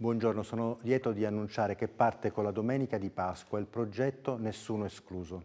Buongiorno, sono lieto di annunciare che parte con la domenica di Pasqua il progetto Nessuno Escluso.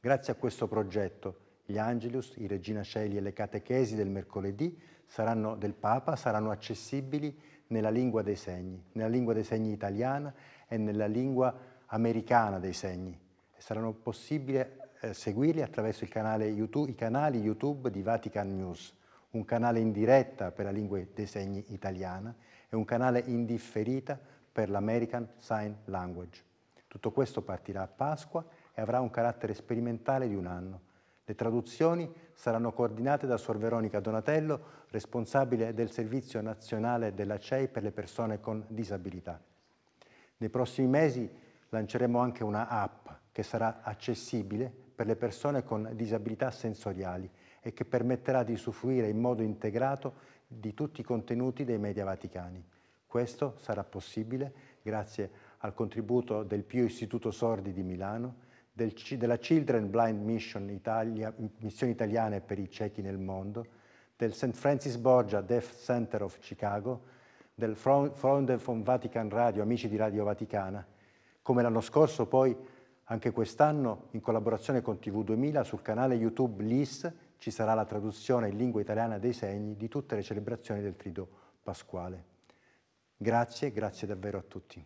Grazie a questo progetto gli Angelus, i Regina Celi e le catechesi del mercoledì saranno, del Papa saranno accessibili nella lingua dei segni, nella lingua dei segni italiana e nella lingua americana dei segni. Saranno possibili eh, seguirli attraverso YouTube, i canali YouTube di Vatican News un canale in diretta per la lingua dei segni italiana e un canale in differita per l'American Sign Language. Tutto questo partirà a Pasqua e avrà un carattere sperimentale di un anno. Le traduzioni saranno coordinate da Suor Veronica Donatello, responsabile del Servizio Nazionale della CEI per le persone con disabilità. Nei prossimi mesi lanceremo anche una app che sarà accessibile per le persone con disabilità sensoriali e che permetterà di usufruire in modo integrato di tutti i contenuti dei media vaticani. Questo sarà possibile grazie al contributo del Pio Istituto Sordi di Milano, del, della Children Blind Mission Italia, Missioni Italiane per i ciechi nel mondo, del St. Francis Borgia Deaf Center of Chicago, del Freunde von Vatican Radio, Amici di Radio Vaticana, come l'anno scorso poi anche quest'anno, in collaborazione con TV2000, sul canale YouTube LIS ci sarà la traduzione in lingua italiana dei segni di tutte le celebrazioni del Trido Pasquale. Grazie, grazie davvero a tutti.